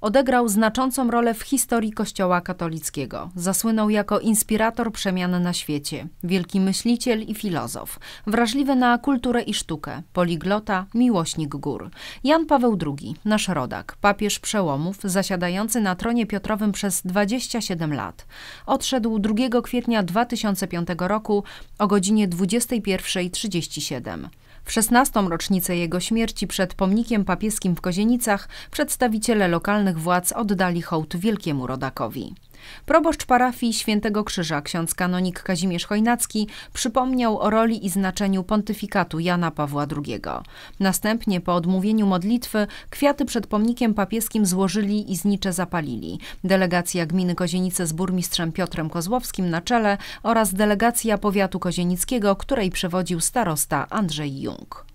odegrał znaczącą rolę w historii Kościoła katolickiego. Zasłynął jako inspirator przemian na świecie, wielki myśliciel i filozof, wrażliwy na kulturę i sztukę, poliglota, miłośnik gór. Jan Paweł II, nasz rodak, papież przełomów, zasiadający na tronie Piotrowym przez 27 lat. Odszedł 2 kwietnia 2005 roku o godzinie 21.37. W 16. rocznicę jego śmierci przed pomnikiem papieskim w Kozienicach przedstawiciele lokalnych władz oddali hołd wielkiemu rodakowi. Proboszcz parafii Świętego Krzyża, ksiądz kanonik Kazimierz Chojnacki, przypomniał o roli i znaczeniu pontyfikatu Jana Pawła II. Następnie po odmówieniu modlitwy kwiaty przed pomnikiem papieskim złożyli i znicze zapalili. Delegacja gminy Kozienice z burmistrzem Piotrem Kozłowskim na czele oraz delegacja powiatu kozienickiego, której przewodził starosta Andrzej Jung.